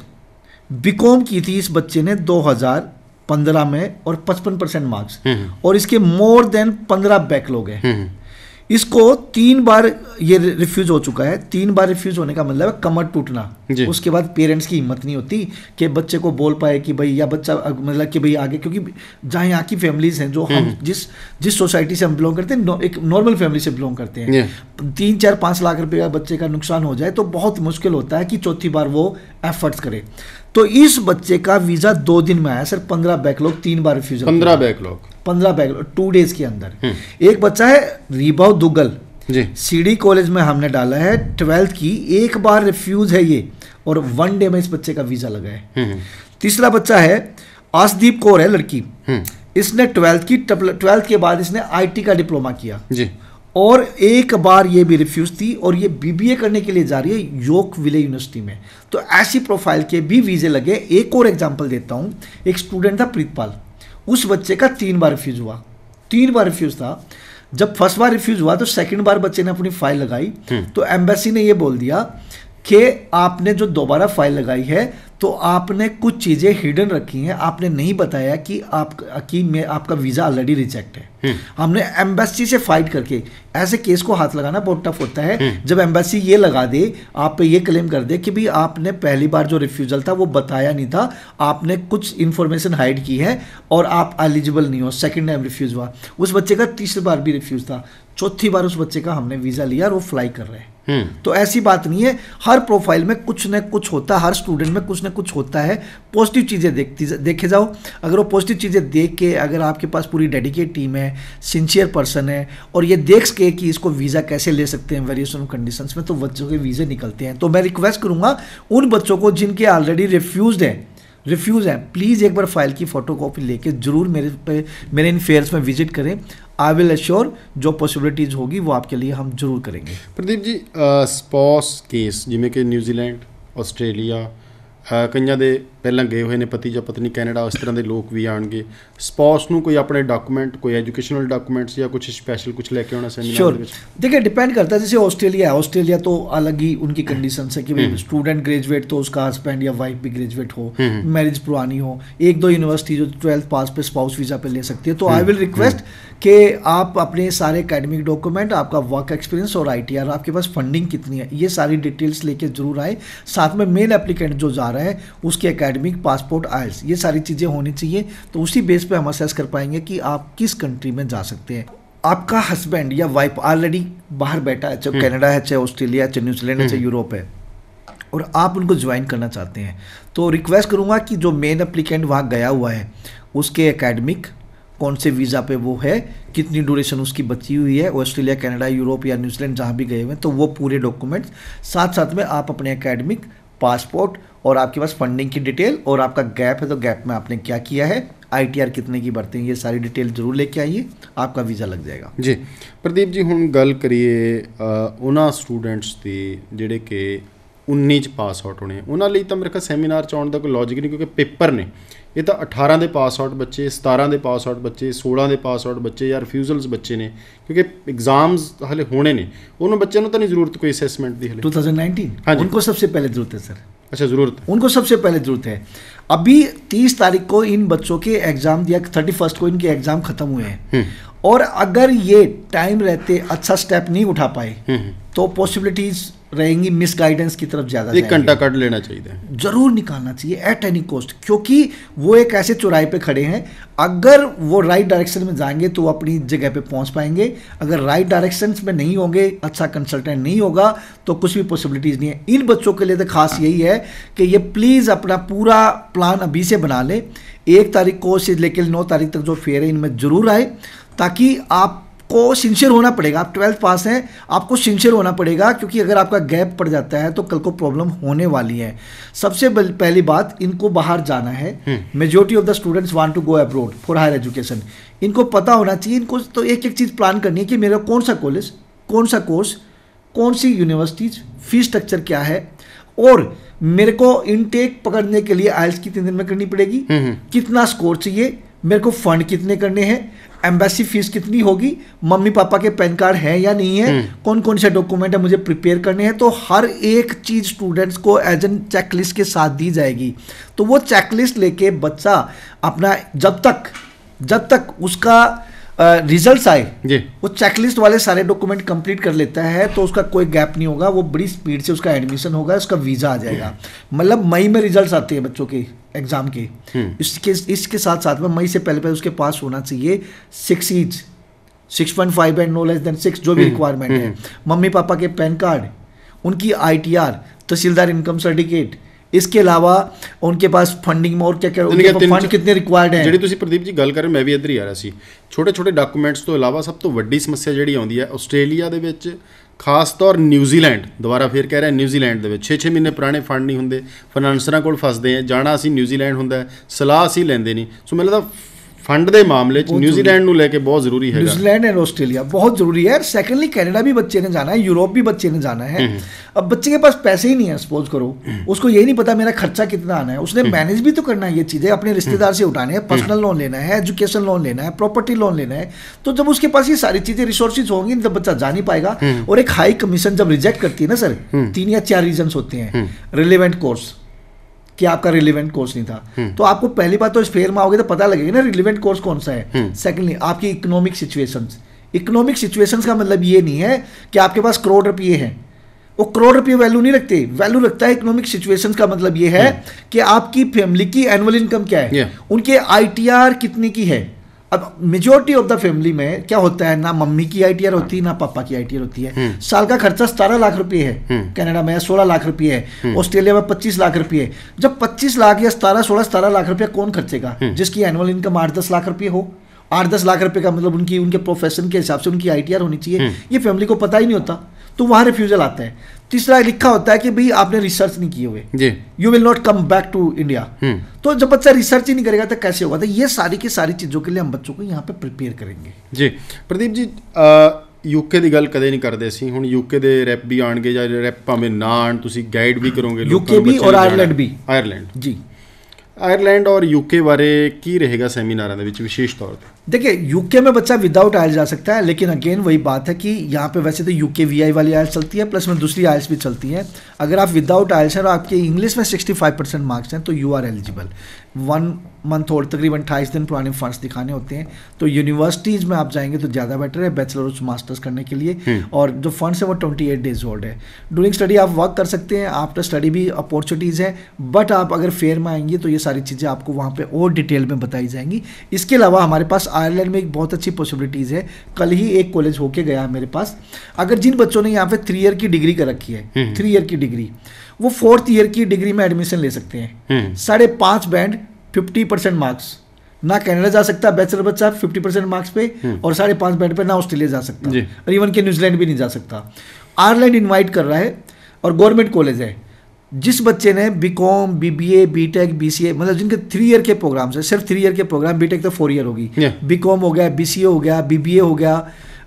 S2: बीकॉम की थी इस बच्चे ने 2015 में और 55 परसेंट मार्क्स हम्म। और इसके मोर देन 15 बैकलॉग है हम्म। इसको तीन बार ये रिफ्यूज हो चुका है तीन बार रिफ्यूज होने का मतलब है कमर टूटना उसके बाद पेरेंट्स की हिम्मत नहीं होती कि बच्चे को बोल पाए कि भाई या बच्चा मतलब कि भाई आगे क्योंकि जहाँ यहाँ की फैमिलीज हैं जो हम हम्म। जिस जिस सोसाइटी से हम बिलोंग करते हैं नौ, एक नॉर्मल फैमिली से बिलोंग करते हैं तीन चार पाँच लाख रुपये का बच्चे का नुकसान हो जाए तो बहुत मुश्किल होता है कि चौथी बार वो एफर्ट्स करे तो इस बच्चे का वीजा दो दिन में आया सर पंद्रह बैकलॉग तीन बार रिफ्यूज पंद्रह बैकलॉग पंद्रह बैकलॉग टू डेज के अंदर हम्म। एक बच्चा है रिबाव दुगल सीडी कॉलेज में हमने डाला है ट्वेल्थ की एक बार रिफ्यूज है ये और वन डे में इस बच्चे का वीजा लगा है हम्म। तीसरा बच्चा है आसदीप कौर है लड़की हम्म। इसने ट्वेल्थ की ट्वेल्थ के बाद इसने आईटी का डिप्लोमा किया जी और एक बार ये भी रिफ्यूज़ थी और ये बीबीए करने के लिए जा रही है योक विले यूनिवर्सिटी में तो ऐसी प्रोफाइल के भी वीज़े लगे एक और एग्जाम्पल देता हूँ एक स्टूडेंट था प्रीतपाल उस बच्चे का तीन बार रिफ्यूज़ हुआ तीन बार रिफ्यूज़ था जब फर्स्ट बार रिफ्यूज़ हुआ तो सेकेंड बार बच्चे ने अपनी फाइल लगाई हम्म। तो एम्बेसी ने यह बोल दिया कि आपने जो दोबारा फाइल लगाई है तो आपने कुछ चीज़ें हिडन रखी हैं आपने नहीं बताया कि आप कि मैं आपका वीज़ा ऑलरेडी रिजेक्ट है हम्म। हमने एम्बेसी से फाइट करके ऐसे केस को हाथ लगाना बहुत टफ होता है हम्म। जब एम्बेसी ये लगा दे आप पे ये क्लेम कर दे कि भी आपने पहली बार जो रिफ्यूज़ल था वो बताया नहीं था आपने कुछ इन्फॉर्मेशन हाइड की है और आप एलिजिबल नहीं हो सेकेंड टाइम रिफ्यूज़ हुआ उस बच्चे का तीसरी बार भी रिफ्यूज़ था चौथी बार उस बच्चे का हमने वीज़ा लिया और वो फ्लाई कर रहे हैं हम्म। तो ऐसी बात नहीं है हर प्रोफाइल में कुछ न कुछ होता है हर स्टूडेंट में कुछ न कुछ होता है पॉजिटिव चीज़ें देखती देखे जाओ अगर वो पॉजिटिव चीज़ें देख के अगर आपके पास पूरी डेडिकेट टीम है सिंसियर पर्सन है और ये देख के कि इसको वीज़ा कैसे ले सकते हैं वेरिएशन ऑफ कंडीशंस में तो बच्चों के वीज़े निकलते हैं तो मैं रिक्वेस्ट करूँगा उन बच्चों को जिनके ऑलरेडी रिफ्यूज़ हैं रिफ्यूज़ हैं प्लीज़ एक बार फाइल की फ़ोटो कॉपी लेके ज़रूर मेरे पे
S1: मेरे इन फेयर्स में विजिट करें आई विल एश्योर
S2: जो पॉसिबिलिटीज़
S1: होगी वो आपके लिए हम जरूर करेंगे प्रदीप जी स्पॉस केस जिमें कि न्यूजीलैंड ऑस्ट्रेलिया ਕਈਆਂ ਪਹਿਲਾਂ ਗਏ ਹੋਏ ਨੇ ਪਤੀ ਜਾਂ ਪਤਨੀ ਕੈਨੇਡਾ ਉਸ ਤਰ੍ਹਾਂ ਦੇ ਲੋਕ ਵੀ ਆਣਗੇ ਸਪਾਊਸ ਨੂੰ ਕੋਈ ਆਪਣੇ ਡਾਕੂਮੈਂਟ ਕੋਈ ਐਜੂਕੇਸ਼ਨਲ ਡਾਕੂਮੈਂਟਸ ਜਾਂ ਕੁਝ ਸਪੈਸ਼ਲ ਕੁਝ ਲੈ ਕੇ ਆਉਣਾ ਸੈਮੀਨਾਰ
S2: देखिए डिपेंड करता है जैसे ऑस्ट्रेलिया है ऑस्ट्रेलिया तो अलग ही उनकी कंडीशन है कि भाई स्टूडेंट ग्रेजुएट तो उसका हस्बैंड या वाइफ भी ग्रेजुएट हो मैरिज पुरानी हो एक दो यूनिवर्सिटी जो ट्वेल्थ पास पर स्पाउस वीजा पे ले सकती है तो आई विल रिक्वेस्ट कि आप अपने सारे अकेडमिक डॉक्यूमेंट आपका वर्क एक्सपीरियंस और आईटीआर आपके पास फंडिंग कितनी है ये सारी डिटेल्स लेके जरूर आए साथ में मेन एप्लीकेंट जो जा रहा है उसके एकेडमिक पासपोर्ट आयल्स ये सारी चीज़ें होनी चाहिए तो उसी बेस पे हम असेस कर पाएंगे कि आप किस कंट्री में जा सकते हैं आपका हस्बैंड या वाइफ ऑलरेडी बाहर बैठा है चाहे हम्म। कनाडा है चाहे ऑस्ट्रेलिया है चाहे न्यूजीलैंड है चाहे हम्म। यूरोप है और आप उनको ज्वाइन करना चाहते हैं तो रिक्वेस्ट करूँगा कि जो मेन अप्लीकेंट वहाँ गया हुआ है उसके एकेडमिक कौन से वीज़ा पे वो है कितनी ड्यूरेशन उसकी बची हुई है ऑस्ट्रेलिया कनाडा यूरोप या न्यूजीलैंड जहाँ भी गए हुए हैं तो वो पूरे डॉक्यूमेंट्स साथ साथ में आप अपने एकेडमिक पासपोर्ट और आपके पास फंडिंग की डिटेल और आपका गैप है तो गैप में आपने क्या किया है आईटीआर कितने की बरते हैं ये सारी डिटेल जरूर लेके आइए आपका वीज़ा लग जाएगा
S1: जी प्रदीप जी हम गल करिए स्टूडेंट्स की जेडे ਜਿਹੜੇ उन्नीस पास आउट होने उन्होंने तो मेरे ख्याल सैमीनार आने का कोई लॉजिक नहीं क्योंकि पेपर ने यह तो अठारह के पास आउट बच्चे सतारा के पास आउट बच्चे सोलह के पास आउट बच्चे या रिफ्यूजल्स बच्चे ने क्योंकि एग्जाम्स हले होने ने उन्होंने बच्चों को तो नहीं जरूरत कोई असैसमेंट की हले टू
S2: थाउजेंड उनको सबसे पहले जरूरत है सर
S1: अच्छा जरूरत उनको
S2: सबसे पहले जरूरत है अभी तीस तारीख को इन बच्चों के एग्जाम दिया थर्टी फर्स्ट को इनके एग्जाम खत्म हुए हैं और अगर ये टाइम रहते अच्छा स्टेप नहीं उठा पाए तो पॉसिबिलिटीज रहेंगी मिस गाइडेंस की तरफ ज़्यादा एक घंटा
S1: कट लेना चाहिए ज़रूर
S2: निकालना चाहिए एट एनी कॉस्ट क्योंकि वो एक ऐसे चौराहे पे खड़े हैं अगर वो राइट डायरेक्शन में जाएंगे तो वो अपनी जगह पे पहुंच पाएंगे अगर राइट डायरेक्शन में नहीं होंगे अच्छा कंसल्टेंट नहीं होगा तो कुछ भी पॉसिबिलिटीज़ नहीं है इन बच्चों के लिए तो खास हाँ। यही है कि ये प्लीज़ अपना पूरा प्लान अभी से बना लें एक तारीख को से लेकर नौ तारीख तक जो फेयर है इनमें ज़रूर आए ताकि आप आपको सिंसियर होना पड़ेगा आप ट्वेल्थ पास हैं आपको सिंसियर होना पड़ेगा क्योंकि अगर आपका गैप पड़ जाता है तो कल को प्रॉब्लम होने वाली है सबसे पहली बात इनको बाहर जाना है majority of the students want to go abroad for higher education इनको पता होना चाहिए इनको तो एक एक चीज़ प्लान करनी है कि मेरा कौन सा कॉलेज कौन सा कोर्स कौन सी यूनिवर्सिटीज फी स्ट्रक्चर क्या है और मेरे को इनटेक पकड़ने के लिए आयल्स कितने दिन में करनी पड़ेगी हम्म, हम्म। कितना स्कोर चाहिए मेरे को फंड कितने करने हैं एम्बेसी फीस कितनी होगी मम्मी पापा के पैन कार्ड है या नहीं है हम्म। कौन कौन से डॉक्यूमेंट है मुझे प्रिपेयर करने हैं तो हर एक चीज़ स्टूडेंट्स को एज एन चेकलिस्ट के साथ दी जाएगी तो वो चेकलिस्ट लेके बच्चा अपना जब तक जब तक उसका रिजल्ट्स आए जी वो चेकलिस्ट वाले सारे डॉक्यूमेंट कंप्लीट कर लेता है तो उसका कोई गैप नहीं होगा वो बड़ी स्पीड से उसका एडमिशन होगा उसका वीज़ा आ जाएगा मतलब मई में रिजल्ट्स आते हैं बच्चों के एग्ज़ाम के हम्म। इसके इसके साथ साथ में मई से पहले पहले उसके पास होना चाहिए six inch six point five and no less than six जो भी रिक्वायरमेंट हम्म, है हम्म। मम्मी पापा के पैन कार्ड उनकी आई टी आर तहसीलदार इनकम सर्टिफिकेट ਇਲਾਵਾ ਉਹਨਕੇ ਪਾਸ ਫੰਡਿੰਗ ਮੋਰ ਕਿਆ और क्या ਪਾਸ ਫੰਡ ਕਿੰਨੇ
S1: ਰਿਕੁਆਇਰਡ ਹੈ ਜਿਹੜੀ ਤੁਸੀਂ ਪ੍ਰਦੀਪ ਜੀ ਗੱਲ ਕਰ ਰਹੇ ਮੈਂ ਵੀ ਇੱਧਰ ਹੀ ਆ ਰਿਹਾ ਸੀ ਛੋਟੇ ਛੋਟੇ ਡਾਕੂਮੈਂਟਸ ਤੋਂ ਇਲਾਵਾ ਸਭ ਤੋਂ ਵੱਡੀ ਸਮੱਸਿਆ ਜਿਹੜੀ ਆਉਂਦੀ ਹੈ ਆਸਟ੍ਰੇਲੀਆ ਦੇ ਵਿੱਚ ਖਾਸ ਤੌਰ ਨਿਊਜ਼ੀਲੈਂਡ ਦੁਬਾਰਾ ਫੇਰ ਕਹਿ ਰਿਹਾ ਨਿਊਜ਼ੀਲੈਂਡ ਦੇ ਵਿੱਚ 6-6 ਮਹੀਨੇ ਪੁਰਾਣੇ ਫੰਡ ਨਹੀਂ ਹੁੰਦੇ ਫਾਈਨਾਂਸਰਾਂ ਕੋਲ ਫਸਦੇ ਆ ਜਾਣਾ ਅਸੀਂ ਨਿਊਜ਼ੀਲੈਂਡ ਹੁੰਦਾ ਸਲਾਹ ਅਸੀਂ ਲੈਂਦੇ ਨਹੀਂ ਸੋ ਮੈਨੂੰ ਲੱਗਦਾ फंड ਦੇ ਮਾਮਲੇ 'ਚ ਨਿਊਜ਼ੀਲੈਂਡ ਨੂੰ ਲੈ ਕੇ ਬਹੁਤ ਜ਼ਰੂਰੀ ਹੈ ਨਿਊਜ਼ੀਲੈਂਡ
S2: ਐਂਡ ਆਸਟ੍ਰੇਲੀਆ ਬਹੁਤ ਜ਼ਰੂਰੀ ਹੈ ਸੈਕੰਡਲੀ ਕੈਨੇਡਾ भी बच्चे ने जाना है यूरोप भी बच्चे ने जाना है हम्म। अब बच्चे के पास पैसे ही नहीं है सपोज करो हम्म। उसको यही नहीं पता मेरा खर्चा कितना आना है उसने मैनेज हम्म। भी तो करना है ये चीज़ें अपने रिश्तेदार से उठाने हैं पर्सनल लोन लेना है एजुकेशन लोन लेना है प्रॉपर्टी लोन लेना है तो जब उसके पास ये सारी चीज़ें रिसोर्सेज होंगी जब बच्चा जा नहीं पाएगा और एक हाई कमीशन जब रिजेक्ट करती है ना सर तीन या चार रीजन होते हैं रिलेवेंट कोर्स कि आपका रिलेवेंट कोर्स नहीं था हम्म। तो आपको पहली बात तो इस फेयर में आओगे तो पता लगेगा ना रिलेवेंट कोर्स कौन सा है सेकंडली हम्म। आपकी इकोनॉमिक सिचुएशन इकोनॉमिक सिचुएशंस का मतलब ये नहीं है कि आपके पास करोड़ रुपये हैं वो करोड़ रुपये वैल्यू नहीं रखते वैल्यू रखता है इकोनॉमिक सिचुएशन का मतलब ये है हम्म। कि आपकी फैमिली की एनुअल इनकम क्या है उनके आई कितने की है अब मेजोरिटी ऑफ द फैमिली में क्या होता है ना मम्मी की आईटीआर होती है ना पापा की आईटीआर होती है हम्म। साल का खर्चा सतारह लाख रुपए है हम्म। कनाडा में सोलह लाख रुपए है हम्म। ऑस्ट्रेलिया में पच्चीस लाख रुपए जब पच्चीस लाख या सतारह सोलह सतारह लाख रुपया कौन खर्चेगा जिसकी एनुअल इनकम आठ दस लाख रुपये हो आठ दस लाख रुपए का मतलब उनकी उनके प्रोफेशन के हिसाब से उनकी आईटीआर होनी चाहिए ये फैमिली को पता ही नहीं होता तो वहाँ रिफ्यूजल आता है तीसरा लिखा होता है कि भाई आपने रिसर्च नहीं किए हुए you will not come back to India तो जब बच्चा रिसर्च ही नहीं करेगा तो कैसे होगा तो ये सारी की सारी चीज़ों के लिए हम बच्चों को यहाँ पे प्रिपेयर करेंगे
S1: जी प्रदीप जी यूके की गल ਕਦੇ नहीं करते ਅਸੀਂ ਹੁਣ ਯੂਕੇ ਦੇ ਰੈਪ ਵੀ ਆਣਗੇ ਜਾਂ ਰੈਪ ਭਾਵੇਂ ਨਾ ਆਣ ਤੁਸੀਂ ਗਾਈਡ भी ਕਰੋਗੇ ਯੂਕੇ ਵੀ ਔਰ ਆਇਰਲੈਂਡ ਵੀ ਆਇਰਲੈਂਡ ਜੀ ਆਇਰਲੈਂਡ ਔਰ ਯੂਕੇ ਬਾਰੇ ਕੀ ਰਹੇਗਾ ਸੈਮੀਨਾਰਾਂ ਦੇ ਵਿੱਚ ਵਿਸ਼ੇਸ਼
S2: देखिए यूके में बच्चा विदाउट आयल जा सकता है लेकिन अगेन वही बात है कि यहाँ पे वैसे तो यूके वीआई वाली आयल चलती है प्लस में दूसरी आयल्स भी चलती हैं अगर आप विदाउट आयल्स हैं और आपके इंग्लिश में 65 परसेंट मार्क्स हैं तो you are eligible one month और तकरीबन अट्ठाईस दिन पुराने फंड्स दिखाने होते हैं तो यूनिवर्सिटीज़ में आप जाएंगे तो ज़्यादा बेटर है बैचलर और मास्टर्स करने के लिए हम्म। और जो फंड्स है वो ट्वेंटी एट डेज ओल्ड है डूरिंग स्टडी आप वर्क कर सकते हैं आफ्टर स्टडी भी अपॉर्चुनिटीज़ है बट आप अगर फेयर में आएंगे तो ये सारी चीज़ें आपको वहाँ पर और डिटेल में बताई जाएंगी इसके अलावा हमारे पास आयरलैंड में एक बहुत अच्छी पॉसिबिलिटीज़ है कल ही एक कॉलेज होके गया है मेरे पास अगर जिन बच्चों ने यहाँ पे थ्री ईयर की डिग्री कर रखी है थ्री हम्म। ईयर की डिग्री वो फोर्थ ईयर की डिग्री में एडमिशन ले सकते हैं हम्म। साढ़े पाँच बैंड फिफ्टी परसेंट मार्क्स ना कनाडा जा सकता बैचलर बच्चा फिफ्टी परसेंट मार्क्स पे हम्म। और साढ़े पाँच बैंड पे ना ऑस्ट्रेलिया जा सकता और इवन के न्यूजीलैंड भी नहीं जा सकता आयरलैंड इन्वाइट कर रहा है और गवर्नमेंट कॉलेज है जिस बच्चे ने B com B B A B tech B C A मतलब जिनके थ्री ईयर के प्रोग्राम्स हैं सिर्फ थ्री ईयर के प्रोग्राम बी टेक तो फोर ईयर होगी बी कॉम हो गया बी सी ए हो गया बी बी ए हो गया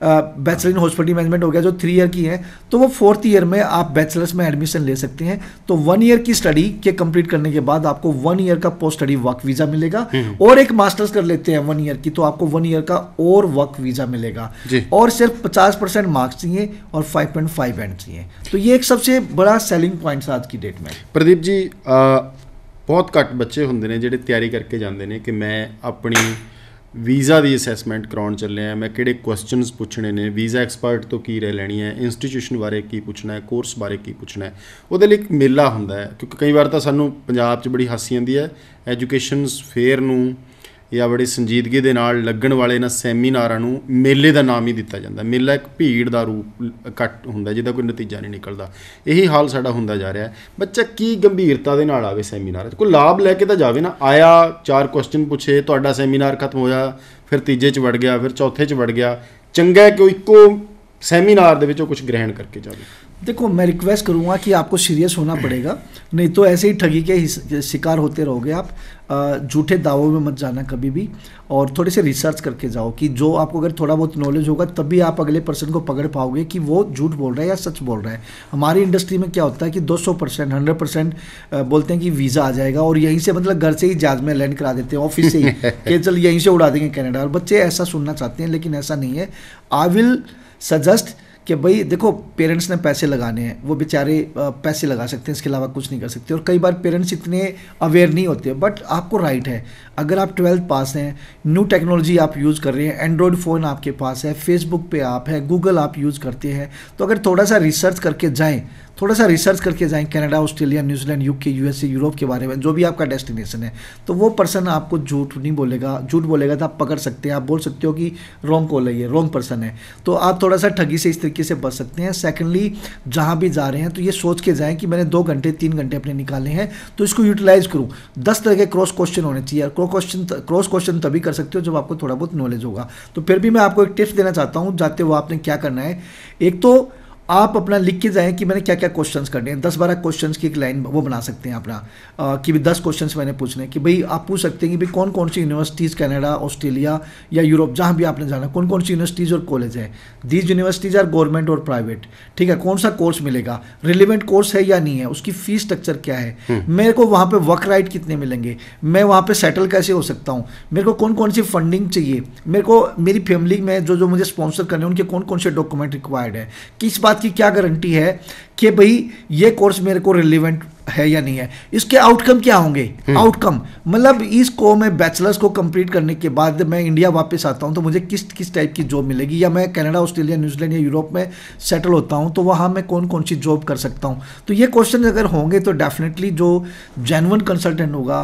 S2: बैचलर इन हॉस्पिटल मैनेजमेंट हो गया जो थ्री ईयर की है तो वो फोर्थ ईयर में आप बैचलर्स में एडमिशन ले सकते हैं तो वन ईयर की स्टडी के कंप्लीट करने के बाद आपको वन ईयर का पोस्ट स्टडी वर्क वीज़ा मिलेगा हम्म। और एक मास्टर्स कर लेते हैं वन ईयर की तो आपको वन ईयर का और वर्क वीज़ा मिलेगा और सिर्फ पचास परसेंट मार्क्स चाहिए और फाइव पॉइंट फाइव एंड चाहिए तो ये एक सबसे बड़ा सेलिंग पॉइंट आज की डेट में
S1: प्रदीप जी बहुत ਘੱਟ बच्चे होंगे ने जो तैयारी करके जाते हैं कि मैं अपनी ਵੀਜ਼ਾ ਦੀ ਅਸੈਸਮੈਂਟ ਕਰਾਉਣ ਚੱਲੇ ਆ ਮੈਂ ਕਿਹੜੇ ਕੁਐਸਚਨਸ ਪੁੱਛਣੇ ਨੇ ਵੀਜ਼ਾ ਐਕਸਪਰਟ ਤੋਂ ਕੀ ਰਹਿ ਲੈਣੀ ਹੈ ਇੰਸਟੀਟਿਊਸ਼ਨ ਬਾਰੇ ਕੀ ਪੁੱਛਣਾ ਹੈ ਕੋਰਸ ਬਾਰੇ ਕੀ ਪੁੱਛਣਾ ਹੈ ਉਹਦੇ ਲਈ ਇੱਕ ਮੇਲਾ ਹੁੰਦਾ ਹੈ ਕਿਉਂਕਿ ਕਈ ਵਾਰ ਤਾਂ ਸਾਨੂੰ ਪੰਜਾਬ 'ਚ ਬੜੀ ਹਾਸੀ ਆਉਂਦੀ ਹੈ ਐਜੂਕੇਸ਼ਨਸ ਫੇਅਰ ਨੂੰ ਜਾਂ ਬੜੀ ਸੰਜੀਦਗੀ ਦੇ ਨਾਲ ਲੱਗਣ ਵਾਲੇ ਨਾ ਸੈਮੀਨਾਰਾਂ ਨੂੰ ਮੇਲੇ ਦਾ ਨਾਮ ਹੀ ਦਿੱਤਾ ਜਾਂਦਾ ਮੇਲਾ ਇੱਕ ਭੀੜ ਦਾ ਰੂਪ ਇਕੱਠ ਹੁੰਦਾ ਜਿਹਦਾ ਕੋਈ ਨਤੀਜਾ ਨਹੀਂ ਨਿਕਲਦਾ ਇਹੀ ਹਾਲ ਸਾਡਾ ਹੁੰਦਾ ਜਾ ਰਿਹਾ ਹੈ ਬੱਚਾ ਕੀ ਗੰਭੀਰਤਾ ਦੇ ਨਾਲ ਆਵੇ ਸੈਮੀਨਾਰ 'ਚ ਕੋਈ ਲਾਭ ਲੈ ਕੇ ਤਾਂ ਜਾਵੇ ਨਾ ਆਇਆ ਚਾਰ ਕੁਐਸਚਨ ਪੁੱਛੇ ਤੁਹਾਡਾ ਸੈਮੀਨਾਰ ਖਤਮ ਹੋਇਆ ਫਿਰ ਤੀਜੇ 'ਚ ਵੜ ਗਿਆ ਫਿਰ ਚੌਥੇ 'ਚ ਵੜ ਗਿਆ ਚੰਗਾ ਹੈ ਕਿ ਉਹ ਇੱਕੋ ਸੈਮੀਨਾਰ ਦੇ ਵਿੱਚੋਂ ਕੁਝ ਗ੍ਰਹਿਣ ਕਰਕੇ ਜਾਵੇ
S2: ਦੇਖੋ ਮੈਂ ਰਿਕਵੈਸਟ ਕਰੂੰਗਾ ਕਿ ਆਪਕੋ ਸੀਰੀਅਸ ਹੋਣਾ ਪੜੇਗਾ ਨਹੀਂ ਤਾਂ ਐਸੇ ਹੀ ਠਗੀ ਕੇ ਸ਼ਿਕਾਰ ਹੋਤੇ ਰਹੋਗੇ ਆਪ झूठे दावों में मत जाना कभी भी और थोड़े से रिसर्च करके जाओ कि जो आपको अगर थोड़ा बहुत नॉलेज होगा तभी आप अगले पर्सन को पकड़ पाओगे कि वो झूठ बोल रहा है या सच बोल रहा है हमारी इंडस्ट्री में क्या होता है कि 200 परसेंट हंड्रेड परसेंट बोलते हैं कि वीज़ा आ जाएगा और यहीं से मतलब घर से ही जहाज में लैंड करा देते हैं ऑफिस से ही कि चल यहीं से उड़ा देंगे कैनेडा और बच्चे ऐसा सुनना चाहते हैं लेकिन ऐसा नहीं है आई विल सजेस्ट कि भाई देखो पेरेंट्स ने पैसे लगाने हैं वो बेचारे पैसे लगा सकते हैं इसके अलावा कुछ नहीं कर सकते और कई बार पेरेंट्स इतने अवेयर नहीं होते बट आपको राइट है अगर आप ट्वेल्थ पास हैं न्यू टेक्नोलॉजी आप यूज़ कर रहे हैं एंड्रॉयड फ़ोन आपके पास है फेसबुक पे आप है गूगल आप यूज़ करते हैं तो अगर थोड़ा सा रिसर्च करके जाएँ थोड़ा सा रिसर्च करके जाएं Canada Australia New Zealand UK USA Europe के बारे में जो भी आपका डेस्टिनेशन है तो वो पर्सन आपको झूठ नहीं बोलेगा झूठ बोलेगा तो आप पकड़ सकते हैं आप बोल सकते हो कि रॉन्ग कॉल है ये रॉन्ग पर्सन है तो आप थोड़ा सा ठगी से इस तरीके से बच सकते हैं सेकेंडली जहाँ भी जा रहे हैं तो ये सोच के जाएँ कि मैंने दो घंटे तीन घंटे अपने निकाले हैं तो इसको यूटिलाइज करूँ दस तरह के क्रॉस क्वेश्चन होने चाहिए क्रॉस क्वेश्चन क्रॉस क्वेश्चन तभी कर सकते हो जब आपको थोड़ा बहुत नॉलेज होगा तो फिर भी मैं आपको एक टिप्स देना चाहता हूँ जाते हुए आपने क्या करना है एक तो आप अपना लिख के जाएं कि मैंने क्या क्या क्वेश्चंस करने हैं दस बारह क्वेश्चंस की एक लाइन वो बना सकते हैं अपना आ, कि भी दस क्वेश्चंस मैंने पूछने कि भाई आप पूछ सकते हैं कि भाई कौन कौन सी यूनिवर्सिटीज़ कनाडा ऑस्ट्रेलिया या यूरोप जहाँ भी आपने जाना कौन कौन सी यूनिवर्सिटीज़ और कॉलेज है दीज यूनिवर्सिटीज़ आर गवर्नमेंट और प्राइवेट ठीक है कौन सा कोर्स मिलेगा रिलेवेंट कोर्स है या नहीं है उसकी फ़ीस स्ट्रक्चर क्या है हम्म। मेरे को वहाँ पर वर्क राइट कितने मिलेंगे मैं वहाँ पर सेटल कैसे हो सकता हूँ मेरे को कौन कौन सी फंडिंग चाहिए मेरे को मेरी फैमिली में जो जो मुझे स्पॉन्सर करने उनके कौन कौन से डॉक्यूमेंट रिक्वायर्ड है किस बात बात की क्या गारंटी है कि भाई ये कोर्स मेरे को रिलेवेंट है या नहीं है इसके आउटकम क्या होंगे आउटकम हम्म। मतलब इस को मैं बैचलर्स को कंप्लीट करने के बाद मैं इंडिया वापस आता हूं तो मुझे किस किस टाइप की जॉब मिलेगी या मैं कनाडा ऑस्ट्रेलिया न्यूजीलैंड या यूरोप में सेटल होता हूँ तो वहां मैं कौन कौन सी जॉब कर सकता हूं तो ये क्वेश्चन अगर होंगे तो डेफिनेटली जो जेनवन कंसल्टेंट होगा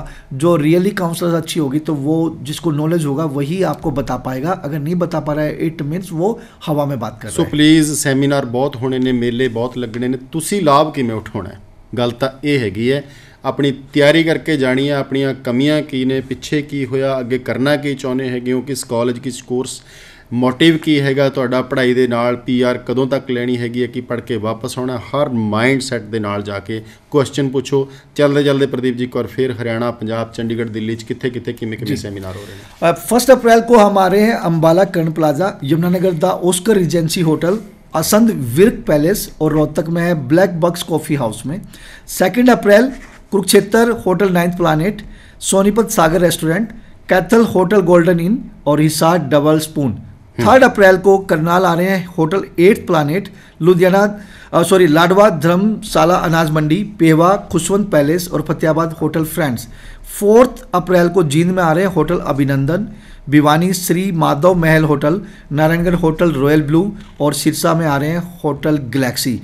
S2: जो रियली काउंसलर अच्छी होगी तो वो जिसको नॉलेज होगा वही आपको बता पाएगा अगर नहीं बता पा रहा है इट मीन्स वो हवा में बात कर सो
S1: प्लीज़ सेमिनार बहुत होने ने मेले बहुत लगने ने ਤੁਸੀਂ ਲਾਭ ਕਿਵੇਂ ਗੱਲ ਤਾਂ ਇਹ ਹੈਗੀ ਹੈ ਆਪਣੀ ਤਿਆਰੀ ਕਰਕੇ ਜਾਣੀ ਹੈ ਆਪਣੀਆਂ ਕਮੀਆਂ ਕੀ ਨੇ ਪਿੱਛੇ ਕੀ ਹੋਇਆ ਅੱਗੇ ਕਰਨਾ ਕੀ ਚਾਹੁੰਦੇ ਹੈਗੇ ਹੋ ਕਿਸ ਕਾਲਜ ਕਿਸ ਕੋਰਸ ਮੋਟਿਵ ਕੀ ਹੈਗਾ ਤੁਹਾਡਾ ਪੜ੍ਹਾਈ ਦੇ ਨਾਲ ਪੀਆਰ ਕਦੋਂ ਤੱਕ ਲੈਣੀ ਹੈਗੀ ਹੈ ਕਿ ਪੜ੍ਹ ਕੇ ਵਾਪਸ ਆਉਣਾ ਹਰ ਮਾਈਂਡ ਸੈਟ ਦੇ ਨਾਲ ਜਾ ਕੇ ਕੁਐਸਚਨ ਪੁੱਛੋ ਚੱਲਦੇ ਚੱਲਦੇ ਪ੍ਰਦੀਪ ਜੀ ਕੋਰ ਫਿਰ ਹਰਿਆਣਾ ਪੰਜਾਬ ਚੰਡੀਗੜ੍ਹ ਦਿੱਲੀ ਚ ਕਿੱਥੇ ਕਿੱਥੇ ਕਿਵੇਂ ਕਿਵੇਂ ਸੈਮੀਨਾਰ ਹੋ
S2: ਰਹੇ ਨੇ 1 ਅਪ੍ਰੈਲ ਕੋ ਹਮਾਰੇ ਅੰਬਾਲਾ अंबाला ਪਲਾਜ਼ਾ ਯਮਨਾ ਨਗਰ ਦਾ Oscar Regency hotel Assandh Virk palace और रोहतक में है ब्लैक बक्स कॉफ़ी हाउस में सेकेंड अप्रैल Kurukshetra hotel ninth planet Sonipat Sagar restaurant Kaithal hotel Golden Inn और हिसार डबल स्पून थर्ड हम्म। अप्रैल को करनाल आ रहे हैं hotel eighth planet Ludhiana sorry Ladwa धर्मशाला अनाज मंडी पेवा खुशवंत पैलेस और फतेहाबाद होटल फ्रेंड्स फोर्थ अप्रैल को जींद में आ रहे हैं होटल अभिनंदन Bhiwani Shri Madhav Mahal hotel Naraingarh hotel royal blue और सिरसा में आ रहे हैं होटल गलेक्सी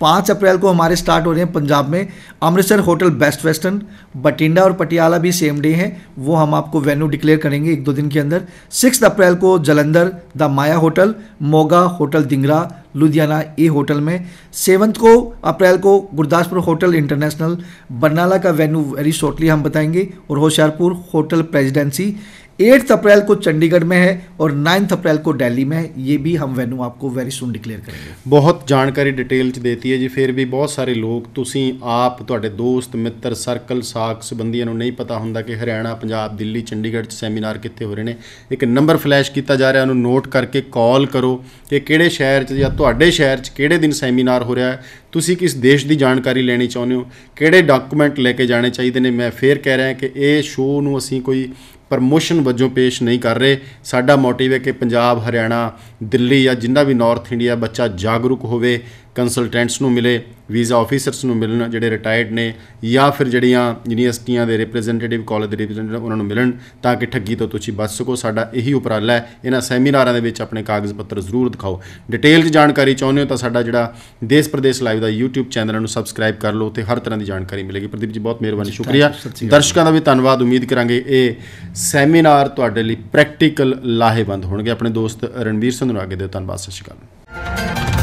S2: पाँच अप्रैल को हमारे स्टार्ट हो रहे हैं पंजाब में Amritsar hotel Best Western Bathinda और पटियाला भी सेम डे हैं वो हम आपको वेन्यू डिक्लेयर करेंगे एक दो दिन के अंदर सिक्स अप्रैल को Jalandhar the Maya hotel Moga hotel Dhingra Ludhiana ए होटल में सेवन्थ को अप्रैल को गुरदासपुर होटल इंटरनेशनल बरनाला का वेन्यू वेरी शॉर्टली हम बताएंगे और होशियारपुर होटल प्रेजिडेंसी एट्थ अप्रैल को चंडीगढ़ में है और नाइन्थ अप्रैल को दिल्ली में है ये भी हम वेन्यू आपको ਵੈਰੀ ਸੂਨ ਡਿਕਲੇਅਰ ਕਰਾਂਗੇ
S1: ਬਹੁਤ ਜਾਣਕਾਰੀ ਡਿਟੇਲ ਚ ਦੇਤੀ ਹੈ ਜੀ ਫਿਰ ਵੀ ਬਹੁਤ ਸਾਰੇ ਲੋਕ ਤੁਸੀਂ ਆਪ ਤੁਹਾਡੇ ਦੋਸਤ ਮਿੱਤਰ ਸਰਕਲ ਸਾਖ ਸੰਬੰਧੀਆਂ ਨੂੰ ਨਹੀਂ ਪਤਾ ਹੁੰਦਾ ਕਿ ਹਰਿਆਣਾ ਪੰਜਾਬ ਦਿੱਲੀ ਚੰਡੀਗੜ੍ਹ ਚ ਸੈਮੀਨਾਰ ਕਿੱਥੇ ਹੋ ਰਹੇ ਨੇ ਇੱਕ ਨੰਬਰ ਫਲੈਸ਼ ਕੀਤਾ ਜਾ ਰਿਹਾ ਉਹਨੂੰ ਨੋਟ ਕਰਕੇ ਕਾਲ ਕਰੋ ਕਿ ਕਿਹੜੇ ਸ਼ਹਿਰ ਚ ਜਾਂ ਤੁਹਾਡੇ ਸ਼ਹਿਰ ਚ ਕਿਹੜੇ ਦਿਨ ਸੈਮੀਨਾਰ ਹੋ ਰਿਹਾ ਹੈ ਤੁਸੀਂ ਕਿਸ ਦੇਸ਼ ਦੀ ਜਾਣਕਾਰੀ ਲੈਣੀ ਚਾਹੁੰਦੇ ਹੋ ਕਿਹੜੇ ਡਾਕੂਮੈਂਟ ਲੈ ਕੇ ਜਾਣੇ ਚਾਹੀਦੇ ਨੇ ਮੈਂ ਫੇਰ ਕਹਿ ਰਿਹਾ ਕਿ ਇਹ ਸ਼ੋਅ ਨੂੰ ਅਸੀਂ ਕੋਈ ਪ੍ਰਮੋਸ਼ਨ ਵਜੋਂ ਪੇਸ਼ ਨਹੀਂ ਕਰ ਰਹੇ ਸਾਡਾ ਮੋਟਿਵ ਹੈ ਕਿ ਪੰਜਾਬ ਹਰਿਆਣਾ ਦਿੱਲੀ ਜਾਂ ਜਿੰਨਾ ਵੀ ਨਾਰਥ ਇੰਡੀਆ ਬੱਚਾ ਜਾਗਰੂਕ ਹੋਵੇ ਕੰਸਲਟੈਂਟਸ ਨੂੰ ਮਿਲੇ ਵੀਜ਼ਾ ਆਫੀਸਰਸ ਨੂੰ ਮਿਲਣ ਜਿਹੜੇ ਰਿਟਾਇਰਡ ਨੇ ਜਾਂ ਫਿਰ ਜਿਹੜੀਆਂ ਯੂਨੀਵਰਸਿਟੀਆਂ ਦੇ ਰਿਪਰੈਜ਼ੈਂਟੇਟਿਵ ਕਾਲਜ ਦੇ ਰਿਪਰੈਜ਼ੈਂਟੇਟਿਵ ਉਹਨਾਂ ਨੂੰ ਮਿਲਣ ਤਾਂ ਕਿ ਠੱਗੀ ਤੋਂ ਤੁਸੀਂ ਬਚ ਸਕੋ ਸਾਡਾ ਇਹੀ ਉਪਰਾਲਾ ਹੈ ਇਹਨਾਂ ਸੈਮੀਨਾਰਾਂ ਦੇ ਵਿੱਚ ਆਪਣੇ ਕਾਗਜ਼ ਪੱਤਰ ਜ਼ਰੂਰ ਦਿਖਾਓ ਡਿਟੇਲ 'ਚ ਜਾਣਕਾਰੀ ਚਾਹੁੰਦੇ ਹੋ ਤਾਂ ਸਾਡਾ ਜਿਹੜਾ ਦੇਸ਼ ਪ੍ਰਦੇਸ਼ ਲਾਈਵ ਦਾ YouTube ਚੈਨਲ ਨੂੰ ਸਬਸਕ੍ਰਾਈਬ ਕਰ ਲਓ ਤੇ ਹਰ ਤਰ੍ਹਾਂ ਦੀ ਜਾਣਕਾਰੀ ਮਿਲੇਗੀ ਪ੍ਰਦੀਪ ਜੀ ਬਹੁਤ ਮਿਹਰਬਾਨੀ ਸ਼ੁਕਰੀਆ ਦਰਸ਼ਕਾਂ ਦਾ ਵੀ ਧੰਨਵਾਦ ਉਮੀਦ ਕਰਾਂਗੇ ਇਹ ਸੈਮੀਨਾਰ ਤੁਹਾਡੇ ਲਈ ਪ੍ਰੈਕਟੀਕਲ ਲਾਹੇਵੰਦ ਹੋਣਗੇ ਆਪਣੇ ਦੋਸਤ ਰਣਵੀਰ ਸਿੰਘ ਨੂੰ ਅੱਗੇ ਦੇ ਧੰਨਵਾਦ ਸਤਿ ਸ਼੍ਰੀ ਅਕਾਲ